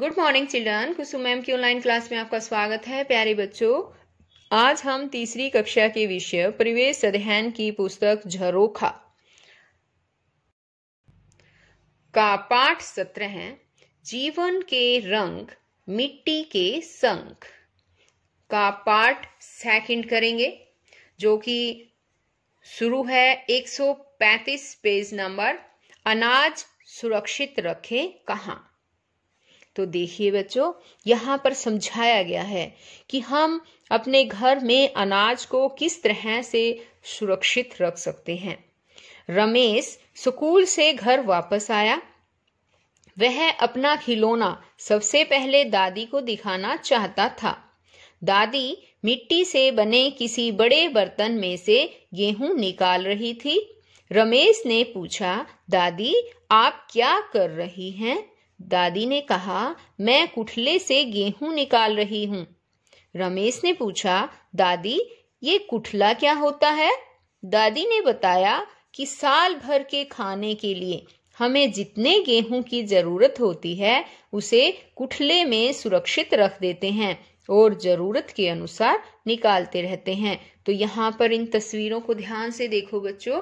good morning children Kusum ma'am की online class में आपका स्वागत है प्यारे बच्चों आज हम तीसरी कक्षा के विषय परिवेश अध्ययन की पुस्तक झरोखा का पाठ सत्र है जीवन के रंग मिट्टी के संग का पाठ सेकंड करेंगे जो कि शुरू है 135 पेज नंबर अनाज सुरक्षित रखें कहाँ तो देखिए बच्चों यहाँ पर समझाया गया है कि हम अपने घर में अनाज को किस तरह से सुरक्षित रख सकते हैं रमेश स्कूल से घर वापस आया वह अपना खिलौना सबसे पहले दादी को दिखाना चाहता था दादी मिट्टी से बने किसी बड़े बर्तन में से गेहूं निकाल रही थी रमेश ने पूछा दादी आप क्या कर रही हैं दादी ने कहा मैं कुठले से गेहूं निकाल रही हूं रमेश ने पूछा दादी ये कुठला क्या होता है दादी ने बताया कि साल भर के खाने के लिए हमें जितने गेहूं की जरूरत होती है उसे कुठले में सुरक्षित रख देते हैं और जरूरत के अनुसार निकालते रहते हैं तो यहाँ पर इन तस्वीरों को ध्यान से देखो बच्चों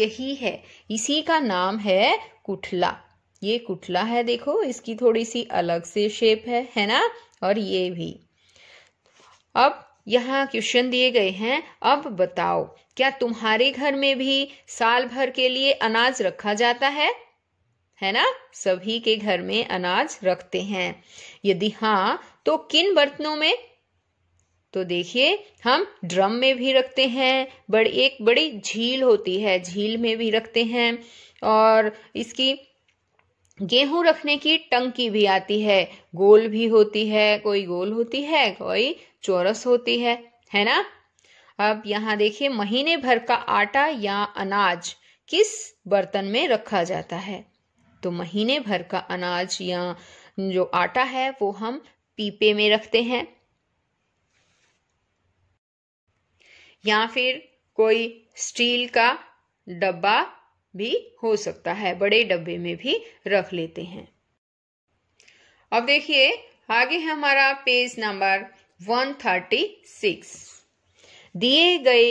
यही है इसी का नाम है कुठला ये कुटला है देखो इसकी थोड़ी सी अलग से शेप है है ना और ये भी अब यहाँ क्वेश्चन दिए गए हैं अब बताओ क्या तुम्हारे घर में भी साल भर के लिए अनाज रखा जाता है है ना सभी के घर में अनाज रखते हैं यदि हाँ तो किन बर्तनों में तो देखिए हम ड्रम में भी रखते हैं बड़ी एक बड़ी झील होती है झील में भी रखते हैं और इसकी गेहूं रखने की टंकी भी आती है गोल भी होती है कोई गोल होती है कोई चौरस होती है है ना अब यहाँ देखिए महीने भर का आटा या अनाज किस बर्तन में रखा जाता है तो महीने भर का अनाज या जो आटा है वो हम पीपे में रखते हैं या फिर कोई स्टील का डब्बा भी हो सकता है बड़े डब्बे में भी रख लेते हैं अब देखिए आगे है हमारा पेज नंबर 136 दिए गए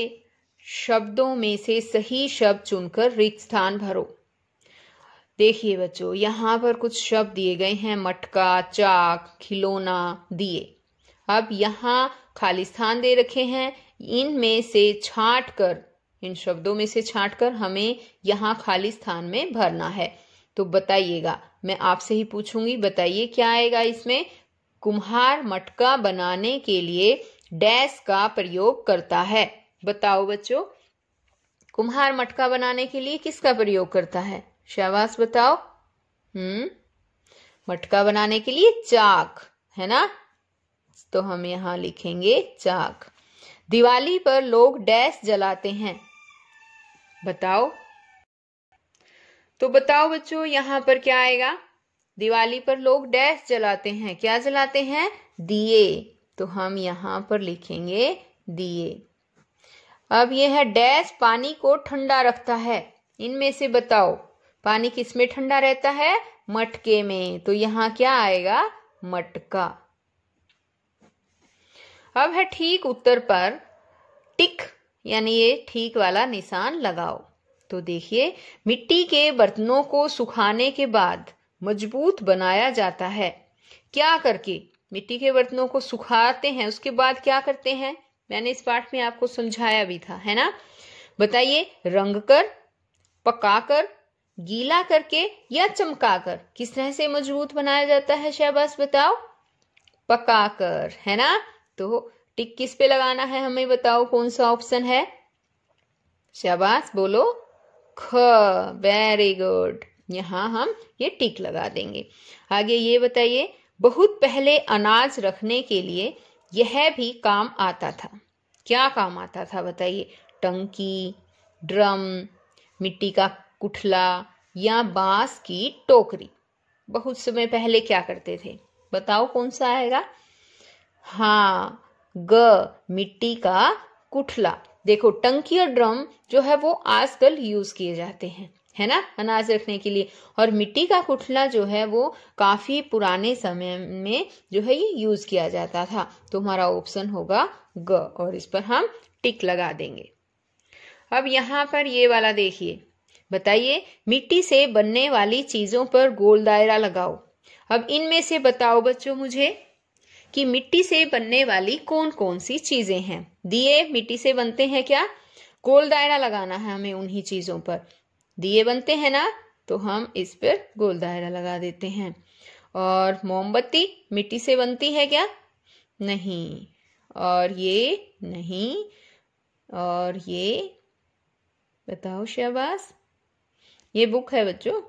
शब्दों में से सही शब्द चुनकर रिक्त स्थान भरो देखिए बच्चों यहां पर कुछ शब्द दिए गए हैं मटका चाक खिलौना दिए अब यहां खाली स्थान दे रखे हैं इनमें से छांट कर इन शब्दों में से छांटकर हमें यहाँ खाली स्थान में भरना है तो बताइएगा मैं आपसे ही पूछूंगी बताइए क्या आएगा इसमें कुम्हार मटका बनाने के लिए डैश का प्रयोग करता है बताओ बच्चों कुम्हार मटका बनाने के लिए किसका प्रयोग करता है शाबाश बताओ हम्म मटका बनाने के लिए चाक है ना तो हम यहाँ लिखेंगे चाक दिवाली पर लोग डैश जलाते हैं बताओ तो बताओ बच्चों यहां पर क्या आएगा दिवाली पर लोग डैश जलाते हैं क्या जलाते हैं दिए तो हम यहाँ पर लिखेंगे दिए अब यह है डैश पानी को ठंडा रखता है इनमें से बताओ पानी किसमें ठंडा रहता है मटके में तो यहां क्या आएगा मटका अब है ठीक उत्तर पर टिक यानी ये ठीक वाला निशान लगाओ तो देखिए मिट्टी के बर्तनों को सुखाने के बाद मजबूत बनाया जाता है क्या करके मिट्टी के बर्तनों को सुखाते हैं उसके बाद क्या करते हैं मैंने इस पाठ में आपको समझाया भी था है ना बताइए रंग कर पका कर गीला करके या चमका कर किस तरह से मजबूत बनाया जाता है शहबाज बताओ पका कर है ना तो टिक किस पे लगाना है हमें बताओ कौन सा ऑप्शन है शाबाश बोलो ख वेरी गुड यहाँ हम ये टिक लगा देंगे आगे ये बताइए बहुत पहले अनाज रखने के लिए यह भी काम आता था क्या काम आता था बताइए टंकी ड्रम मिट्टी का कुठला या बांस की टोकरी बहुत समय पहले क्या करते थे बताओ कौन सा आएगा हाँ ग मिट्टी का कुठला देखो टंकी और ड्रम जो है वो आजकल यूज किए जाते हैं है ना अनाज रखने के लिए और मिट्टी का कुठला जो है वो काफी पुराने समय में जो है ये यूज किया जाता था तो हमारा ऑप्शन होगा ग और इस पर हम टिक लगा देंगे अब यहाँ पर ये वाला देखिए बताइए मिट्टी से बनने वाली चीजों पर गोल दायरा लगाओ अब इनमें से बताओ बच्चों मुझे कि मिट्टी से बनने वाली कौन कौन सी चीजें हैं दिए मिट्टी से बनते हैं क्या गोल दायरा लगाना है हमें उन्हीं चीजों पर दिए बनते हैं ना तो हम इस पर गोल दायरा लगा देते हैं और मोमबत्ती मिट्टी से बनती है क्या नहीं और ये नहीं और ये बताओ शहबाज ये बुक है बच्चों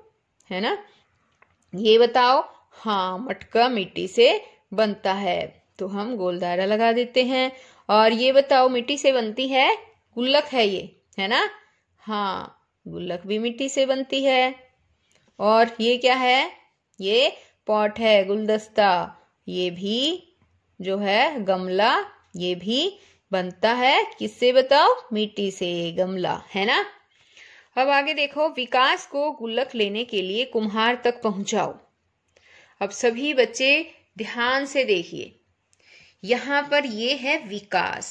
है ना ये बताओ हाँ मटका मिट्टी से बनता है तो हम गोल दायरा लगा देते हैं और ये बताओ मिट्टी से बनती है गुल्लक है ये है ना हाँ गुल्लक भी मिट्टी से बनती है और ये क्या है ये पॉट है गुलदस्ता ये भी जो है गमला ये भी बनता है किससे बताओ मिट्टी से गमला है ना अब आगे देखो विकास को गुल्लक लेने के लिए कुम्हार तक पहुंचाओ अब सभी बच्चे ध्यान से देखिए यहाँ पर ये है विकास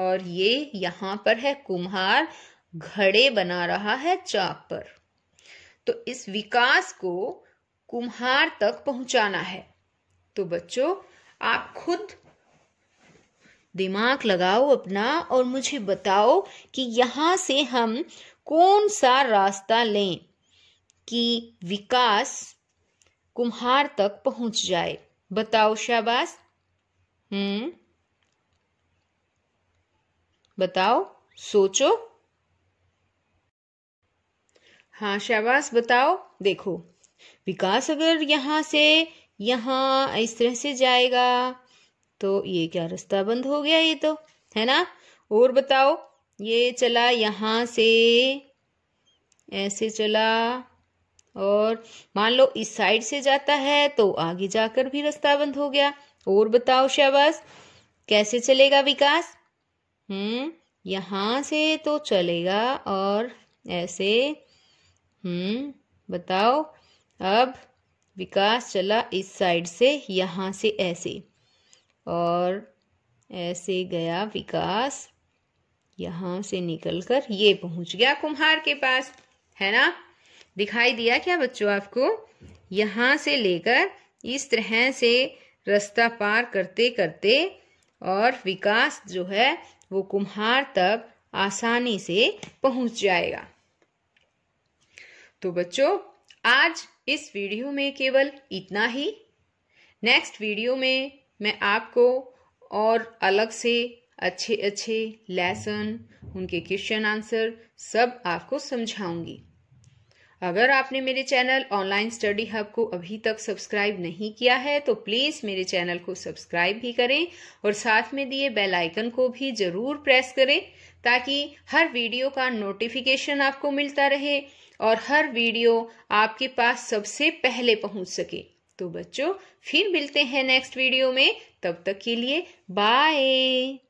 और ये यहाँ पर है कुम्हार घड़े बना रहा है चाक पर तो इस विकास को कुम्हार तक पहुंचाना है तो बच्चों आप खुद दिमाग लगाओ अपना और मुझे बताओ कि यहां से हम कौन सा रास्ता लें कि विकास कुम्हार तक पहुंच जाए बताओ शाबाश हम्म बताओ सोचो हाँ शाबाश बताओ देखो विकास अगर यहां से यहाँ इस तरह से जाएगा तो ये क्या रास्ता बंद हो गया ये तो है ना और बताओ ये चला यहां से ऐसे चला और मान लो इस साइड से जाता है तो आगे जाकर भी रास्ता बंद हो गया और बताओ शाबाश कैसे चलेगा विकास हम्म यहाँ से तो चलेगा और ऐसे हम्म बताओ अब विकास चला इस साइड से यहाँ से ऐसे और ऐसे गया विकास यहाँ से निकलकर ये पहुंच गया कुम्हार के पास है ना दिखाई दिया क्या बच्चों आपको यहाँ से लेकर इस तरह से रास्ता पार करते करते और विकास जो है वो कुम्हार तक आसानी से पहुंच जाएगा तो बच्चों आज इस वीडियो में केवल इतना ही नेक्स्ट वीडियो में मैं आपको और अलग से अच्छे अच्छे लेसन उनके क्वेश्चन आंसर सब आपको समझाऊंगी अगर आपने मेरे चैनल ऑनलाइन स्टडी हब को अभी तक सब्सक्राइब नहीं किया है तो प्लीज़ मेरे चैनल को सब्सक्राइब भी करें और साथ में दिए बेल आइकन को भी ज़रूर प्रेस करें ताकि हर वीडियो का नोटिफिकेशन आपको मिलता रहे और हर वीडियो आपके पास सबसे पहले पहुंच सके तो बच्चों फिर मिलते हैं नेक्स्ट वीडियो में तब तक के लिए बाय